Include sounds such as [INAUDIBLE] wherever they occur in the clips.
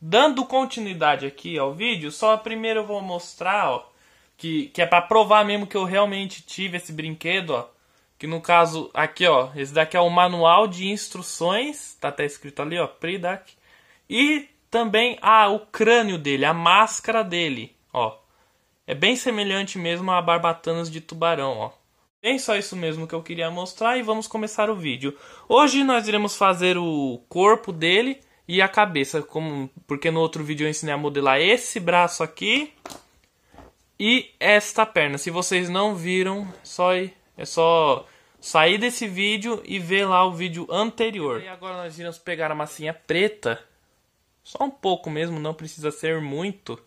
Dando continuidade aqui ao vídeo, só primeiro eu vou mostrar, ó, que, que é para provar mesmo que eu realmente tive esse brinquedo, ó. Que no caso, aqui, ó, esse daqui é o manual de instruções, tá até escrito ali, ó, Pridak. E também ah, o crânio dele, a máscara dele, ó. É bem semelhante mesmo a barbatanas de tubarão, ó. Bem, é só isso mesmo que eu queria mostrar e vamos começar o vídeo. Hoje nós iremos fazer o corpo dele e a cabeça, como porque no outro vídeo eu ensinei a modelar esse braço aqui e esta perna. Se vocês não viram, só é só sair desse vídeo e ver lá o vídeo anterior. E agora nós iremos pegar a massinha preta, só um pouco mesmo, não precisa ser muito.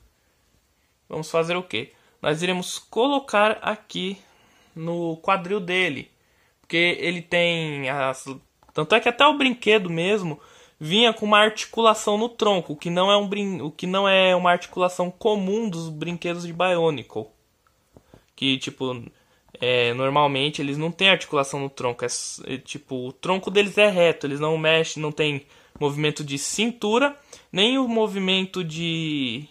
Vamos fazer o quê? Nós iremos colocar aqui no quadril dele. Porque ele tem as... Tanto é que até o brinquedo mesmo vinha com uma articulação no tronco, que não é um brin... o que não é uma articulação comum dos brinquedos de Bionicle. Que tipo, é, normalmente eles não têm articulação no tronco, é, é, tipo, o tronco deles é reto, eles não mexem, não tem movimento de cintura, nem o movimento de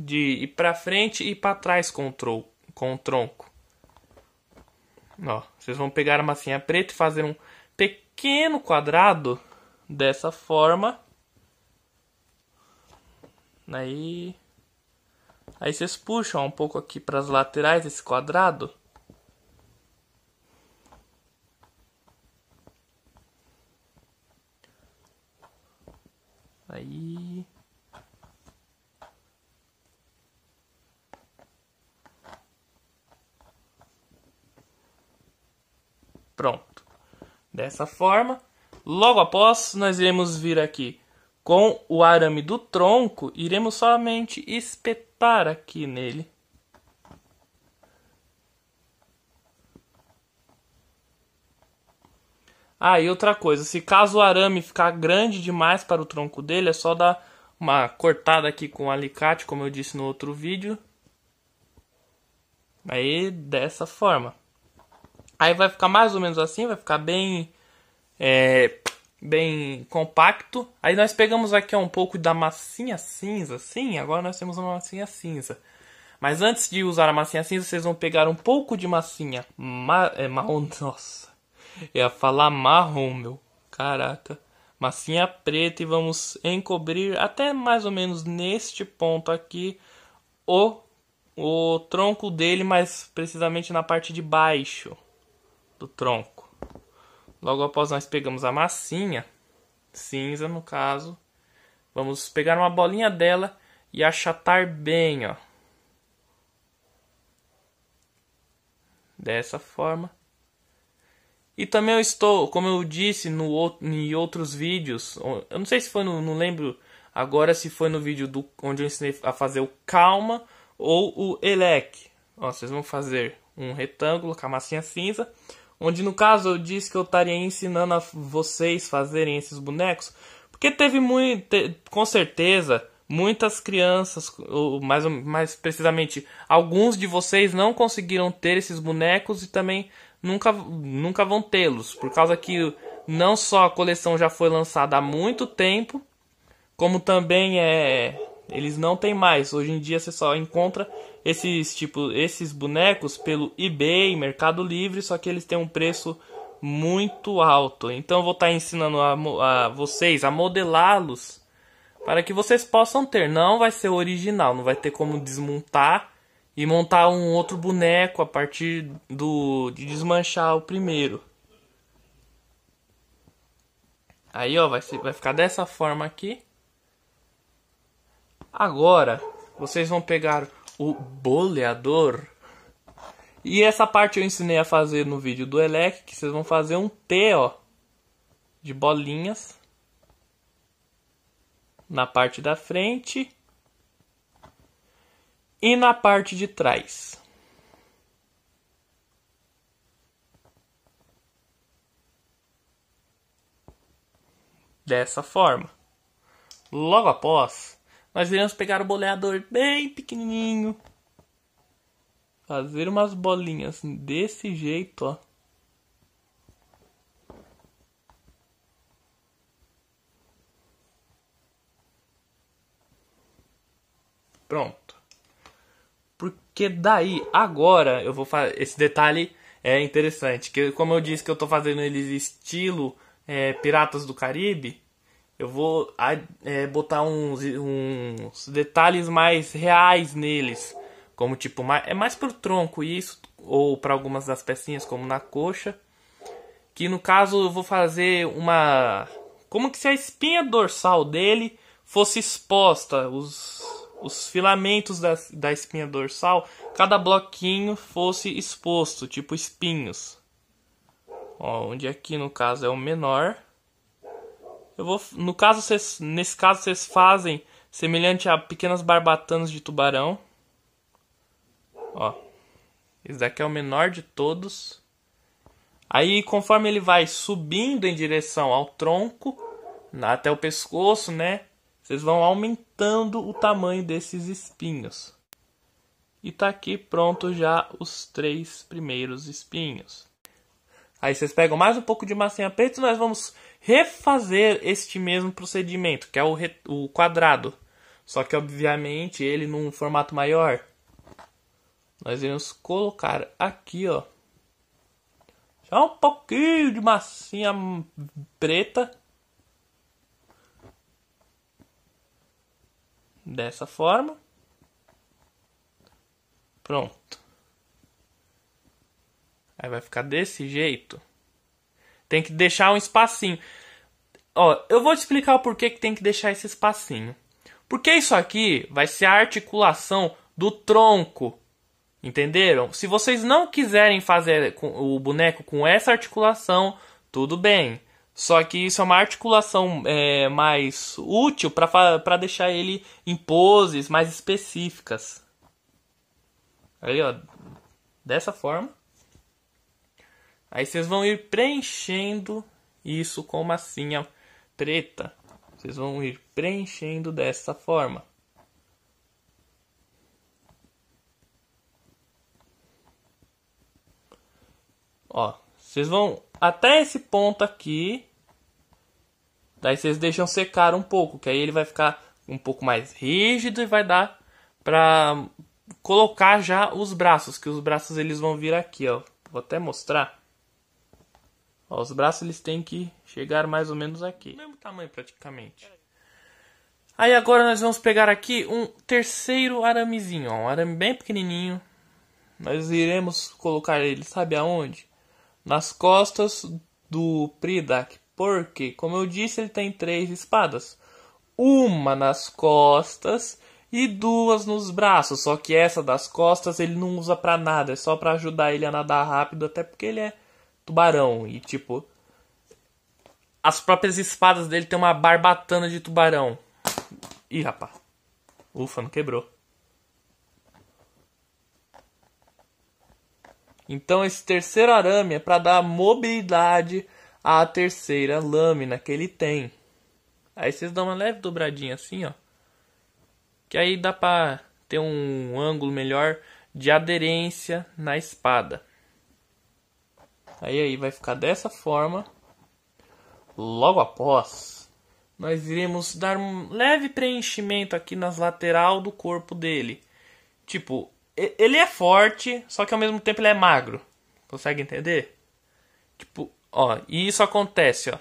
de ir para frente e para trás com o, tro... com o tronco. Ó, vocês vão pegar a massinha preta e fazer um pequeno quadrado dessa forma. Aí, aí vocês puxam um pouco aqui para as laterais esse quadrado. Aí. Pronto. Dessa forma, logo após, nós iremos vir aqui com o arame do tronco, iremos somente espetar aqui nele. Ah, e outra coisa, se caso o arame ficar grande demais para o tronco dele, é só dar uma cortada aqui com o alicate, como eu disse no outro vídeo. Aí, dessa forma. Aí vai ficar mais ou menos assim, vai ficar bem é, bem compacto. Aí nós pegamos aqui ó, um pouco da massinha cinza, assim, agora nós temos uma massinha cinza. Mas antes de usar a massinha cinza, vocês vão pegar um pouco de massinha é, marrom, [LAUGHS] nossa, eu ia falar marrom, meu, caraca. Massinha preta e vamos encobrir até mais ou menos neste ponto aqui o, o tronco dele, mas precisamente na parte de baixo do tronco. Logo após nós pegamos a massinha, cinza no caso, vamos pegar uma bolinha dela e achatar bem, ó. Dessa forma. E também eu estou, como eu disse no, em outros vídeos, eu não sei se foi no, não lembro agora se foi no vídeo do, onde eu ensinei a fazer o calma ou o elec. Ó, vocês vão fazer um retângulo com a massinha cinza, onde no caso eu disse que eu estaria ensinando a vocês fazerem esses bonecos, porque teve muito, com certeza, muitas crianças, ou mais, mais precisamente, alguns de vocês não conseguiram ter esses bonecos e também nunca, nunca vão tê-los, por causa que não só a coleção já foi lançada há muito tempo, como também é eles não tem mais. Hoje em dia você só encontra esses tipo esses bonecos pelo eBay, Mercado Livre, só que eles têm um preço muito alto. Então eu vou estar tá ensinando a, a vocês a modelá-los para que vocês possam ter. Não vai ser original, não vai ter como desmontar e montar um outro boneco a partir do de desmanchar o primeiro. Aí ó, vai, ser, vai ficar dessa forma aqui. Agora, vocês vão pegar o boleador. E essa parte eu ensinei a fazer no vídeo do Elec, que vocês vão fazer um T, ó, de bolinhas na parte da frente e na parte de trás. Dessa forma. Logo após, nós iremos pegar o boleador bem pequenininho. Fazer umas bolinhas desse jeito, ó. Pronto. Porque daí, agora, eu vou fazer. Esse detalhe é interessante. Que, como eu disse que eu estou fazendo eles estilo é, Piratas do Caribe, eu vou é, botar uns, uns detalhes mais reais neles, como tipo, é mais pro tronco isso, ou para algumas das pecinhas, como na coxa. Que no caso eu vou fazer uma. Como que se a espinha dorsal dele fosse exposta, os, os filamentos da, da espinha dorsal, cada bloquinho fosse exposto, tipo espinhos. Ó, onde aqui no caso é o menor eu vou, no caso cês, nesse caso vocês fazem semelhante a pequenas barbatanas de tubarão. Ó. Esse daqui é o menor de todos. Aí, conforme ele vai subindo em direção ao tronco, até o pescoço, né? Vocês vão aumentando o tamanho desses espinhos. E tá aqui pronto já os três primeiros espinhos. Aí vocês pegam mais um pouco de massinha preta e nós vamos refazer este mesmo procedimento, que é o, o quadrado. Só que, obviamente, ele num formato maior. Nós iremos colocar aqui, ó. Só um pouquinho de massinha preta. Dessa forma. Pronto. Aí vai ficar desse jeito. Tem que deixar um espacinho. Ó, eu vou te explicar o porquê que tem que deixar esse espacinho. Porque isso aqui vai ser a articulação do tronco. Entenderam? Se vocês não quiserem fazer o boneco com essa articulação, tudo bem. Só que isso é uma articulação é, mais útil para deixar ele em poses mais específicas. Aí, ó. Dessa forma. Aí vocês vão ir preenchendo isso com massinha preta. Vocês vão ir preenchendo dessa forma. Ó, vocês vão até esse ponto aqui. Daí vocês deixam secar um pouco, que aí ele vai ficar um pouco mais rígido e vai dar pra colocar já os braços, que os braços eles vão vir aqui, ó. Vou até mostrar. Ó, os braços eles têm que chegar mais ou menos aqui. Mesmo tamanho praticamente. Aí agora nós vamos pegar aqui um terceiro aramezinho, ó, um arame bem pequenininho. Nós iremos colocar ele, sabe aonde? Nas costas do Pridak, porque, como eu disse, ele tem três espadas. Uma nas costas e duas nos braços, só que essa das costas ele não usa para nada, é só para ajudar ele a nadar rápido, até porque ele é tubarão. E tipo. As próprias espadas dele tem uma barbatana de tubarão. Ih, rapaz. Ufa, não quebrou. Então esse terceiro arame é para dar mobilidade à terceira lâmina que ele tem. Aí vocês dão uma leve dobradinha assim, ó. Que aí dá pra ter um ângulo melhor de aderência na espada. Aí aí vai ficar dessa forma. Logo após, nós iremos dar um leve preenchimento aqui nas lateral do corpo dele. Tipo, ele é forte, só que ao mesmo tempo ele é magro. Consegue entender? Tipo, ó, e isso acontece, ó.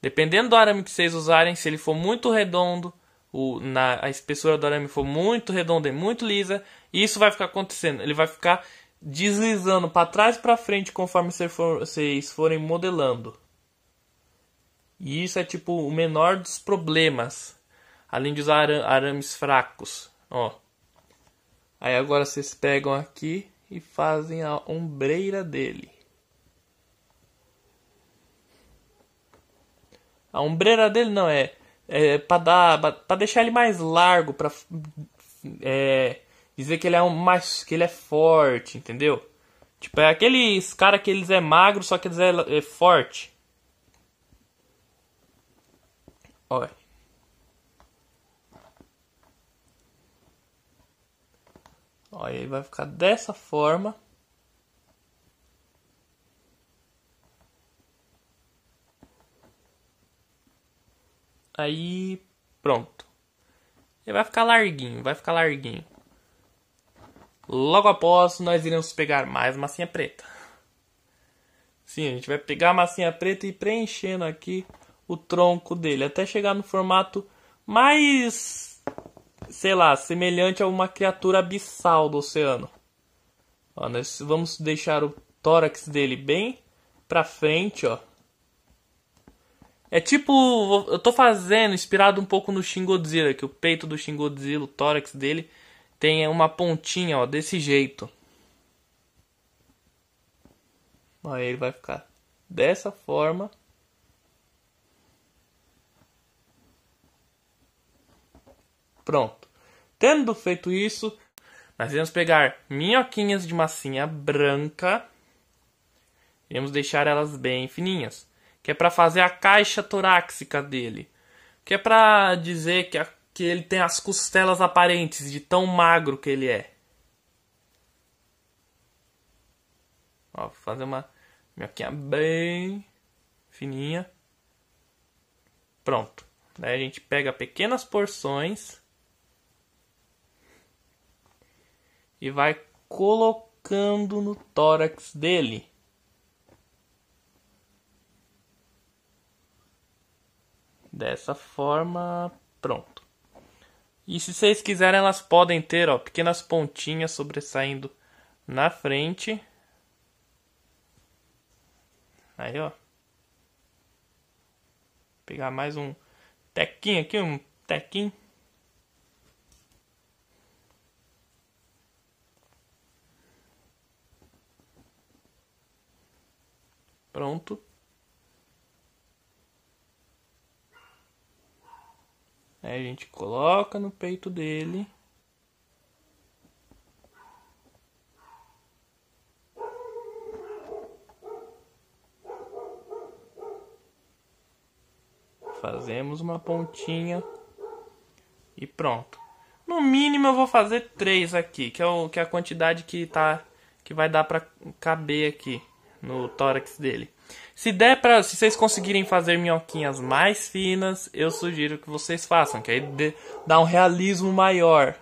Dependendo do arame que vocês usarem, se ele for muito redondo, o, na, a espessura do arame for muito redonda e muito lisa, isso vai ficar acontecendo. Ele vai ficar deslizando para trás e para frente conforme vocês forem modelando. E isso é tipo o menor dos problemas, além de usar arames fracos, ó. Aí agora vocês pegam aqui e fazem a ombreira dele. A ombreira dele não é, é para dar, para deixar ele mais largo, para é, dizer que ele é um mais que ele é forte, entendeu? Tipo, é aqueles cara que eles é magro, só que eles é, é forte. Olha. Olha, ele vai ficar dessa forma. Aí, pronto. Ele vai ficar larguinho, vai ficar larguinho. Logo após, nós iremos pegar mais massinha preta. Sim, a gente vai pegar a massinha preta e preenchendo aqui o tronco dele, até chegar no formato mais, sei lá, semelhante a uma criatura abissal do oceano. Ó, nós vamos deixar o tórax dele bem pra frente, ó. É tipo, eu tô fazendo inspirado um pouco no Shin Godzilla, que o peito do Shin Godzilla, o tórax dele tem uma pontinha, ó, desse jeito. Aí ele vai ficar dessa forma. Pronto. Tendo feito isso, nós vamos pegar minhoquinhas de massinha branca. Vamos deixar elas bem fininhas, que é para fazer a caixa torácica dele, que é para dizer que a que ele tem as costelas aparentes de tão magro que ele é. Ó, vou fazer uma minhoquinha bem fininha. Pronto. Daí a gente pega pequenas porções e vai colocando no tórax dele. Dessa forma, pronto. E se vocês quiserem, elas podem ter ó, pequenas pontinhas sobressaindo na frente. Aí, ó. Vou pegar mais um tequinho aqui, um tequinho. Pronto. Aí a gente coloca no peito dele. Fazemos uma pontinha e pronto. No mínimo eu vou fazer três aqui, que é, o, que é a quantidade que tá que vai dar para caber aqui no tórax dele. Se der para, se vocês conseguirem fazer minhoquinhas mais finas, eu sugiro que vocês façam, que aí dê, dá um realismo maior.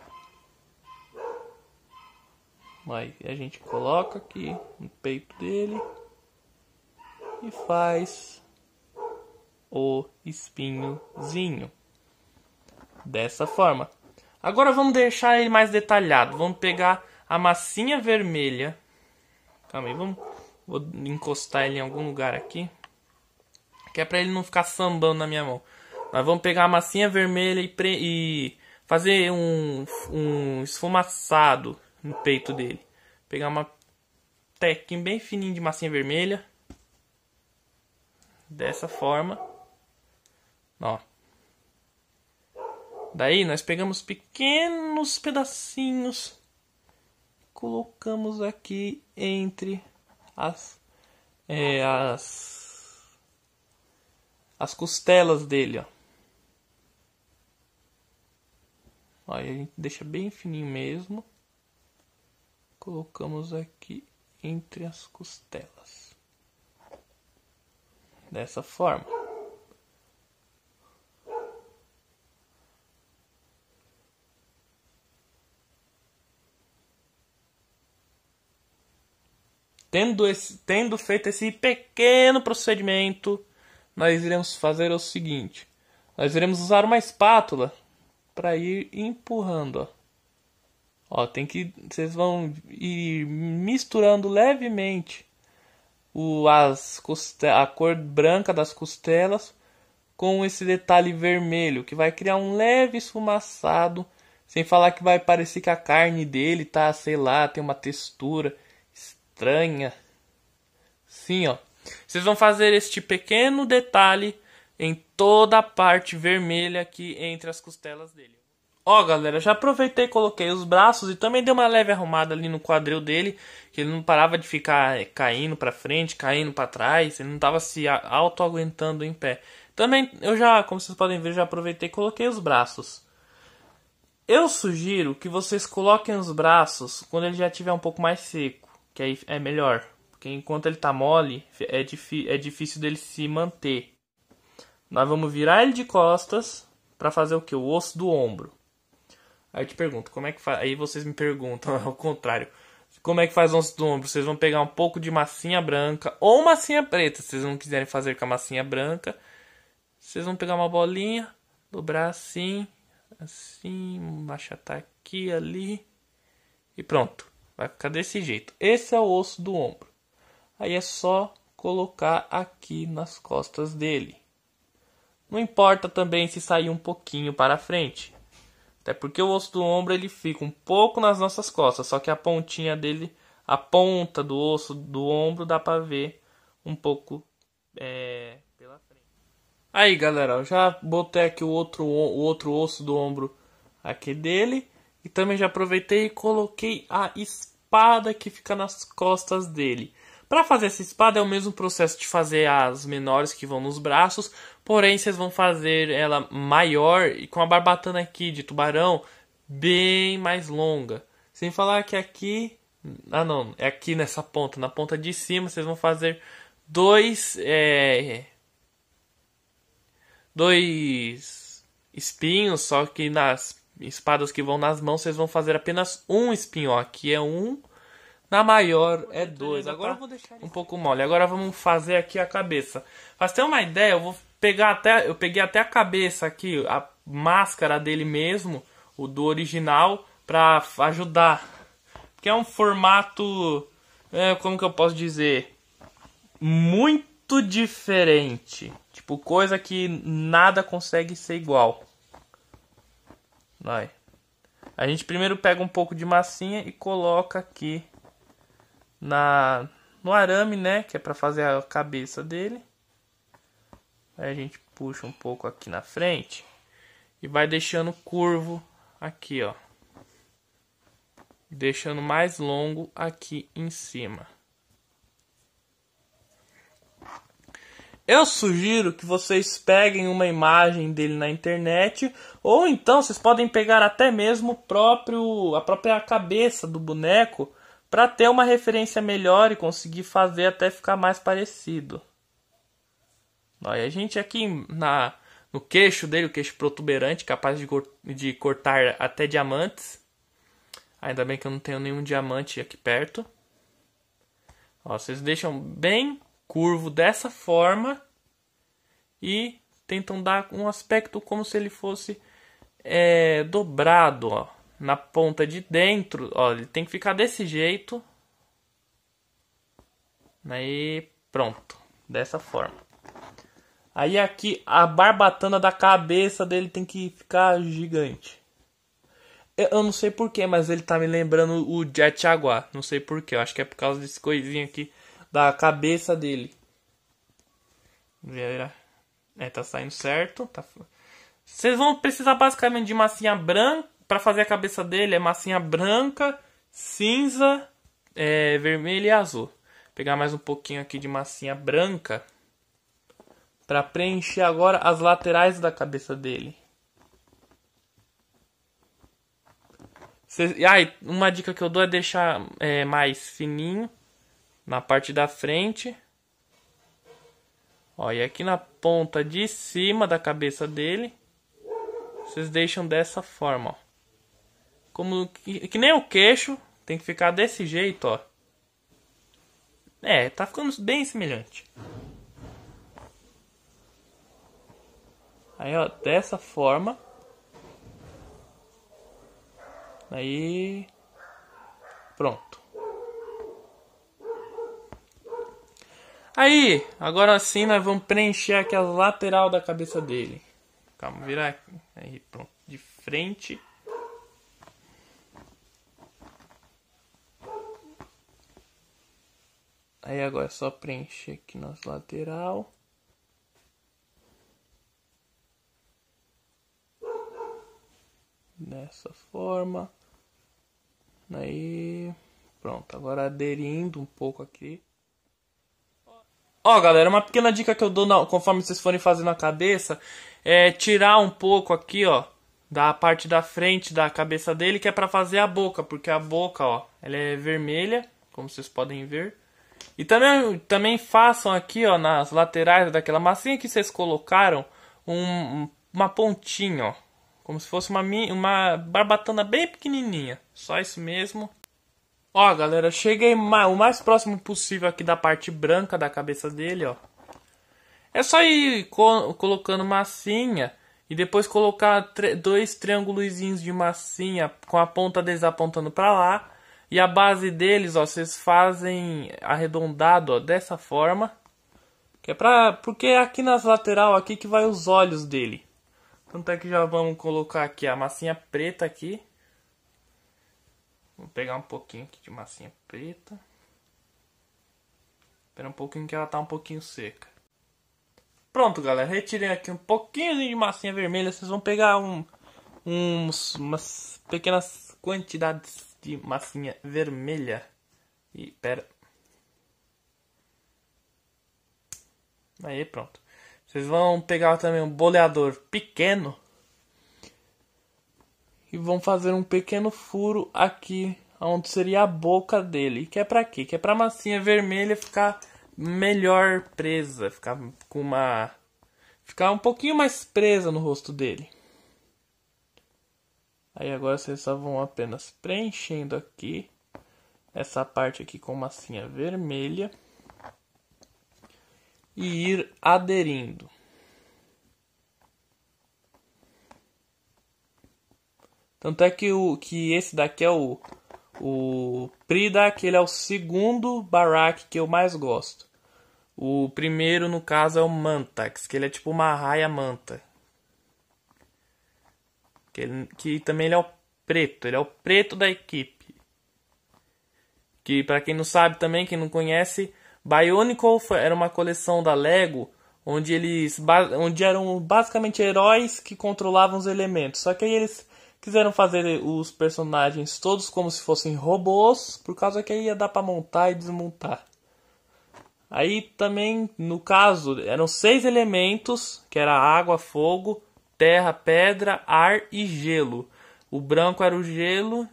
Aí a gente coloca aqui no peito dele e faz o espinhozinho. Dessa forma. Agora vamos deixar ele mais detalhado. Vamos pegar a massinha vermelha. Calma aí, vamos Vou encostar ele em algum lugar aqui. Que é pra ele não ficar sambando na minha mão. Nós vamos pegar a massinha vermelha e, e fazer um, um esfumaçado no peito dele. Pegar uma tequinha bem fininha de massinha vermelha. Dessa forma. Ó. Daí nós pegamos pequenos pedacinhos. Colocamos aqui entre as, é, as, as costelas dele, ó. Aí a gente deixa bem fininho mesmo. Colocamos aqui entre as costelas. Dessa forma. Tendo, esse, tendo feito esse pequeno procedimento, nós iremos fazer o seguinte: nós iremos usar uma espátula para ir empurrando. Ó. Ó, tem que vocês vão ir misturando levemente o as coste, a cor branca das costelas com esse detalhe vermelho que vai criar um leve esfumaçado, sem falar que vai parecer que a carne dele tá, sei lá, tem uma textura estranha. Sim, ó. Vocês vão fazer este pequeno detalhe em toda a parte vermelha aqui entre as costelas dele. Ó, galera, já aproveitei, e coloquei os braços e também dei uma leve arrumada ali no quadril dele, que ele não parava de ficar é, caindo para frente, caindo para trás, ele não tava se auto aguentando em pé. Também eu já, como vocês podem ver, já aproveitei e coloquei os braços. Eu sugiro que vocês coloquem os braços quando ele já tiver um pouco mais seco que aí é melhor. Porque enquanto ele tá mole, é, é difícil dele se manter. Nós vamos virar ele de costas para fazer o que? O osso do ombro. Aí eu te pergunto, como é que faz? Aí vocês me perguntam, [LAUGHS] ao contrário. Como é que faz o osso do ombro? Vocês vão pegar um pouco de massinha branca ou massinha preta, se vocês não quiserem fazer com a massinha branca. Vocês vão pegar uma bolinha, dobrar assim, assim, achatar aqui, ali e pronto. Vai ficar desse jeito. Esse é o osso do ombro. Aí é só colocar aqui nas costas dele. Não importa também se sair um pouquinho para frente. Até porque o osso do ombro ele fica um pouco nas nossas costas, só que a pontinha dele, a ponta do osso do ombro dá para ver um pouco é, pela frente. Aí, galera, eu já botei aqui o outro o outro osso do ombro aqui dele e também já aproveitei e coloquei a espada que fica nas costas dele. Para fazer essa espada é o mesmo processo de fazer as menores que vão nos braços, porém vocês vão fazer ela maior e com a barbatana aqui de tubarão bem mais longa. Sem falar que aqui, ah não, é aqui nessa ponta, na ponta de cima vocês vão fazer dois, é, dois espinhos, só que nas espadas que vão nas mãos, vocês vão fazer apenas um espinho. Ó, aqui é um, na maior é dois. Agora tá? eu vou deixar um pouco mole. Agora vamos fazer aqui a cabeça. Pra você ter uma ideia, eu vou pegar até, eu peguei até a cabeça aqui, a máscara dele mesmo, o do original, pra ajudar. Que é um formato, é, como que eu posso dizer, muito diferente. Tipo, coisa que nada consegue ser igual. Vai. A gente primeiro pega um pouco de massinha e coloca aqui na no arame, né, que é para fazer a cabeça dele. Aí a gente puxa um pouco aqui na frente e vai deixando curvo aqui, ó. Deixando mais longo aqui em cima. Eu sugiro que vocês peguem uma imagem dele na internet, ou então vocês podem pegar até mesmo próprio, a própria cabeça do boneco para ter uma referência melhor e conseguir fazer até ficar mais parecido. Olha, a gente aqui na, no queixo dele, o queixo protuberante, capaz de, de cortar até diamantes. Ainda bem que eu não tenho nenhum diamante aqui perto. Ó, vocês deixam bem curvo dessa forma e tentam dar um aspecto como se ele fosse é, dobrado, ó, na ponta de dentro, ó, ele tem que ficar desse jeito. Aí pronto, dessa forma. Aí aqui a barbatana da cabeça dele tem que ficar gigante. Eu não sei porquê, mas ele tá me lembrando o Jet Jaguar Não sei porquê, eu acho que é por causa desse coisinho aqui da cabeça dele. É, tá saindo certo. Tá... Vocês vão precisar basicamente de massinha branca. para fazer a cabeça dele é massinha branca, cinza, é, vermelho e azul. Vou pegar mais um pouquinho aqui de massinha branca. para preencher agora as laterais da cabeça dele. Cês... Ah, uma dica que eu dou é deixar é, mais fininho na parte da frente. Ó, e aqui na ponta de cima da cabeça dele, vocês deixam dessa forma, ó. Como que, que nem o queixo, tem que ficar desse jeito, ó. É, tá ficando bem semelhante. Aí, ó, dessa forma. Aí. Pronto. Aí, agora sim nós vamos preencher aqui a lateral da cabeça dele. Calma, virar aqui. Aí, pronto. De frente. Aí agora é só preencher aqui nas lateral. Dessa forma. Aí, pronto. Agora aderindo um pouco aqui. Ó, oh, galera, uma pequena dica que eu dou na, conforme vocês forem fazendo a cabeça é tirar um pouco aqui, ó, da parte da frente da cabeça dele, que é para fazer a boca, porque a boca, ó, ela é vermelha, como vocês podem ver. E também, também façam aqui, ó, nas laterais daquela massinha que vocês colocaram, um, uma pontinha, ó, como se fosse uma, uma barbatana bem pequenininha. Só isso mesmo, Ó, galera, cheguei o mais próximo possível aqui da parte branca da cabeça dele, ó. É só ir co colocando massinha e depois colocar dois triângulos de massinha com a ponta deles apontando para lá. E a base deles, ó, vocês fazem arredondado, ó, dessa forma. Que é pra... Porque é aqui nas lateral aqui que vai os olhos dele. Tanto é que já vamos colocar aqui a massinha preta aqui. Vou pegar um pouquinho aqui de massinha preta. Espera um pouquinho que ela tá um pouquinho seca. Pronto, galera. Retirei aqui um pouquinho de massinha vermelha. Vocês vão pegar um, uns, umas pequenas quantidades de massinha vermelha. E pera. Aí, pronto. Vocês vão pegar também um boleador pequeno e vão fazer um pequeno furo aqui onde seria a boca dele. Que é para quê? Que é para massinha vermelha ficar melhor presa, ficar com uma ficar um pouquinho mais presa no rosto dele. Aí agora vocês só vão apenas preenchendo aqui essa parte aqui com massinha vermelha e ir aderindo. Tanto é que, o, que esse daqui é o, o Pridak, ele é o segundo Barak que eu mais gosto. O primeiro, no caso, é o Mantax, que ele é tipo uma raia manta. Que, ele, que também ele é o preto, ele é o preto da equipe. Que para quem não sabe também, quem não conhece, Bionicle era uma coleção da Lego onde eles onde eram basicamente heróis que controlavam os elementos. Só que aí eles Quiseram fazer os personagens todos como se fossem robôs, por causa que aí ia dar para montar e desmontar. Aí também, no caso, eram seis elementos, que era água, fogo, terra, pedra, ar e gelo. O branco era o gelo,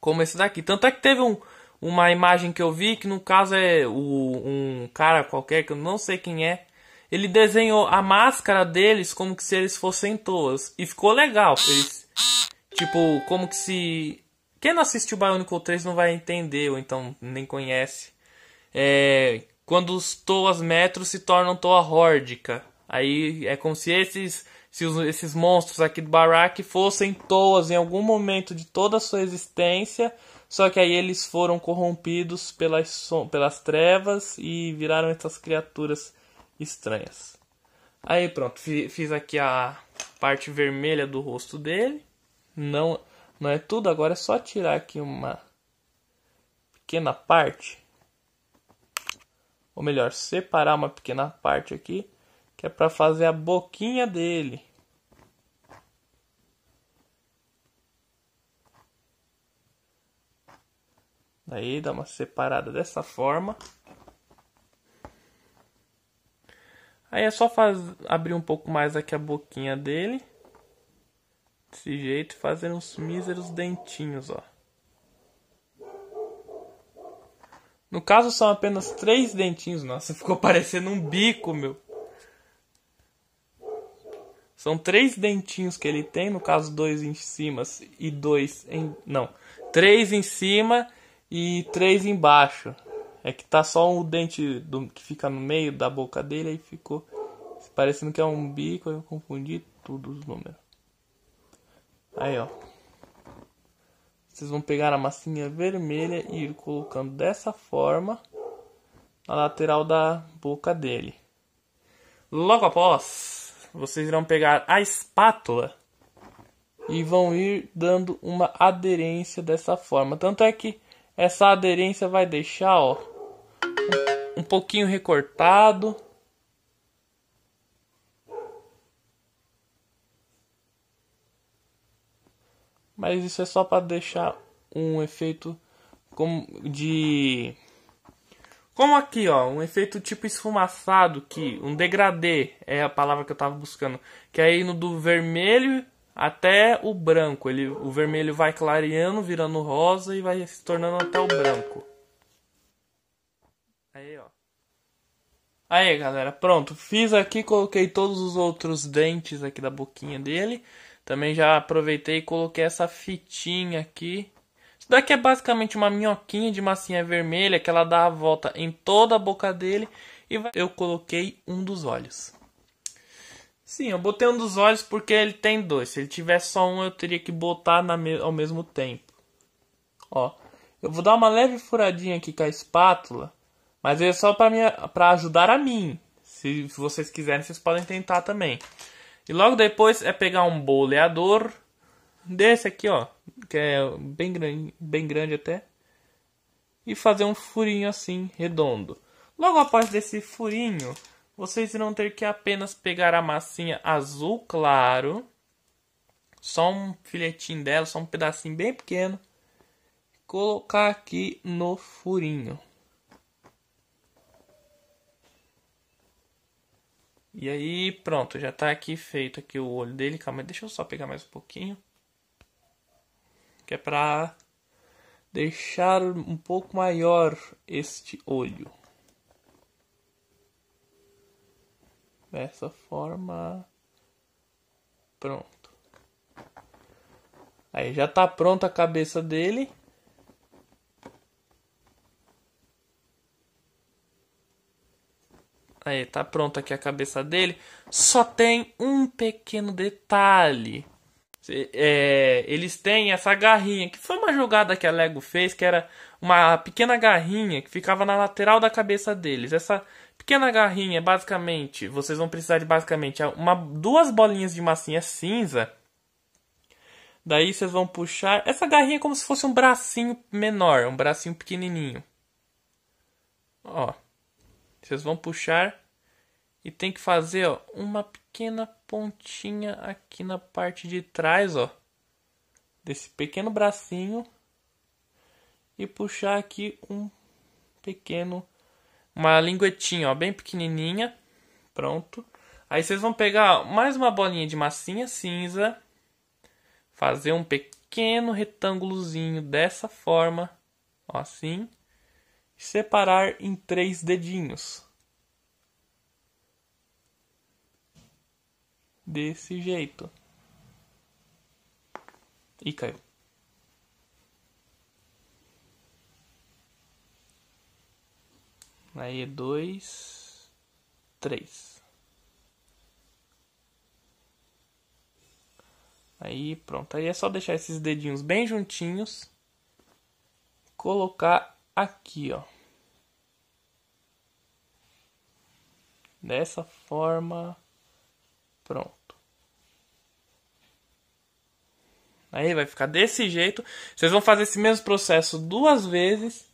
como esse daqui. Tanto é que teve um, uma imagem que eu vi, que no caso é o, um cara qualquer, que eu não sei quem é, ele desenhou a máscara deles como que se eles fossem toas. E ficou legal. Eles, tipo, como que se. Quem não assistiu Bionicle 3 não vai entender, ou então nem conhece. É, quando os toas metros se tornam toa hórdica. Aí é como se esses, se os, esses monstros aqui do Barak fossem toas em algum momento de toda a sua existência. Só que aí eles foram corrompidos pelas, pelas trevas e viraram essas criaturas estranhas. Aí pronto, fiz aqui a parte vermelha do rosto dele. Não, não é tudo, agora é só tirar aqui uma pequena parte. Ou melhor, separar uma pequena parte aqui, que é para fazer a boquinha dele. Daí dá uma separada dessa forma. Aí é só faz, abrir um pouco mais aqui a boquinha dele. Desse jeito, fazer uns míseros dentinhos, ó. No caso, são apenas três dentinhos. Nossa, [LAUGHS] ficou parecendo um bico, meu. São três dentinhos que ele tem, no caso, dois em cima e dois em. Não, três em cima e três embaixo. É que tá só o dente do, que fica no meio da boca dele, aí ficou parecendo que é um bico, eu confundi todos os números. Aí, ó. Vocês vão pegar a massinha vermelha e ir colocando dessa forma na lateral da boca dele. Logo após, vocês irão pegar a espátula e vão ir dando uma aderência dessa forma. Tanto é que essa aderência vai deixar, ó, um pouquinho recortado. Mas isso é só para deixar um efeito como de como aqui, ó, um efeito tipo esfumaçado que um degradê é a palavra que eu tava buscando, que é indo do vermelho até o branco. Ele o vermelho vai clareando, virando rosa e vai se tornando até o branco. Aí, ó. Aí, galera, pronto. Fiz aqui, coloquei todos os outros dentes aqui da boquinha dele. Também já aproveitei e coloquei essa fitinha aqui. Isso daqui é basicamente uma minhoquinha de massinha vermelha que ela dá a volta em toda a boca dele. E eu coloquei um dos olhos. Sim, eu botei um dos olhos porque ele tem dois. Se ele tivesse só um, eu teria que botar me ao mesmo tempo. Ó, eu vou dar uma leve furadinha aqui com a espátula mas é só para ajudar a mim. Se vocês quiserem, vocês podem tentar também. E logo depois é pegar um boleador desse aqui, ó, que é bem grande, bem grande até, e fazer um furinho assim redondo. Logo após desse furinho, vocês irão ter que apenas pegar a massinha azul claro, só um filetinho dela, só um pedacinho bem pequeno, colocar aqui no furinho. E aí, pronto, já tá aqui feito aqui o olho dele. Calma, deixa eu só pegar mais um pouquinho. Que é pra deixar um pouco maior este olho. Dessa forma. Pronto. Aí já tá pronta a cabeça dele. Aí, tá pronta aqui a cabeça dele. Só tem um pequeno detalhe. É, eles têm essa garrinha, que foi uma jogada que a Lego fez, que era uma pequena garrinha que ficava na lateral da cabeça deles. Essa pequena garrinha basicamente, vocês vão precisar de basicamente uma, duas bolinhas de massinha cinza. Daí vocês vão puxar. Essa garrinha é como se fosse um bracinho menor, um bracinho pequenininho. Ó, vocês vão puxar e tem que fazer ó, uma pequena pontinha aqui na parte de trás, ó, desse pequeno bracinho e puxar aqui um pequeno uma linguetinha, ó, bem pequenininha. Pronto. Aí vocês vão pegar mais uma bolinha de massinha cinza, fazer um pequeno retângulozinho dessa forma, ó, assim separar em três dedinhos. Desse jeito. E caiu. Aí é dois, três. Aí pronto. Aí é só deixar esses dedinhos bem juntinhos. Colocar aqui, ó. Dessa forma, pronto. Aí vai ficar desse jeito. Vocês vão fazer esse mesmo processo duas vezes.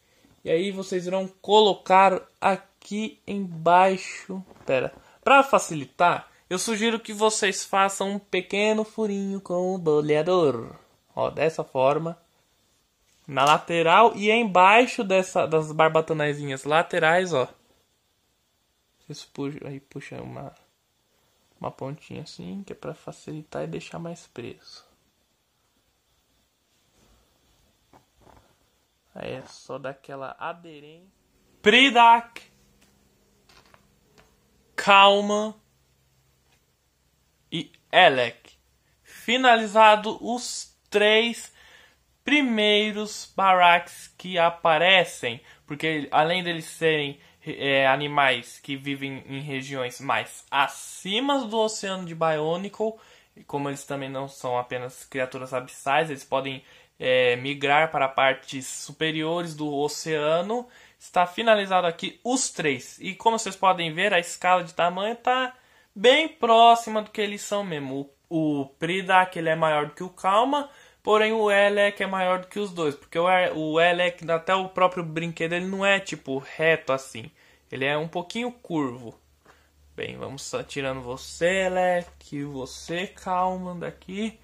E aí vocês irão colocar aqui embaixo. Pera. Para facilitar, eu sugiro que vocês façam um pequeno furinho com o boleador. Ó, dessa forma. Na lateral e embaixo dessa, das barbatanazinhas laterais, ó. Isso puxa, aí puxa uma, uma pontinha assim, que é pra facilitar e deixar mais preso. Aí é só daquela aderência. Pridak! Calma! E Elec. Finalizado os três primeiros Baraks que aparecem, porque além deles serem é, animais que vivem em regiões mais acima do oceano de Bionicle, como eles também não são apenas criaturas abissais, eles podem é, migrar para partes superiores do oceano. Está finalizado aqui os três. E como vocês podem ver, a escala de tamanho está bem próxima do que eles são mesmo. O, o Pridak ele é maior do que o Calma, Porém, o Elec é maior do que os dois, porque o Elec, até o próprio brinquedo, ele não é tipo reto assim. Ele é um pouquinho curvo. Bem, vamos tirando você, Elec, você, calma daqui.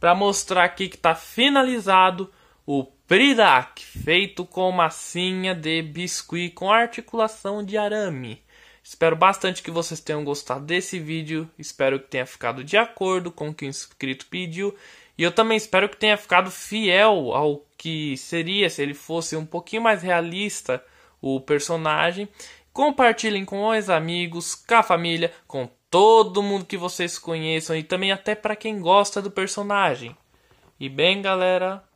Para mostrar aqui que está finalizado o Pridak, feito com massinha de biscuit com articulação de arame. Espero bastante que vocês tenham gostado desse vídeo. Espero que tenha ficado de acordo com o que o inscrito pediu. E eu também espero que tenha ficado fiel ao que seria se ele fosse um pouquinho mais realista o personagem. Compartilhem com os amigos, com a família, com todo mundo que vocês conheçam e também até para quem gosta do personagem. E bem, galera,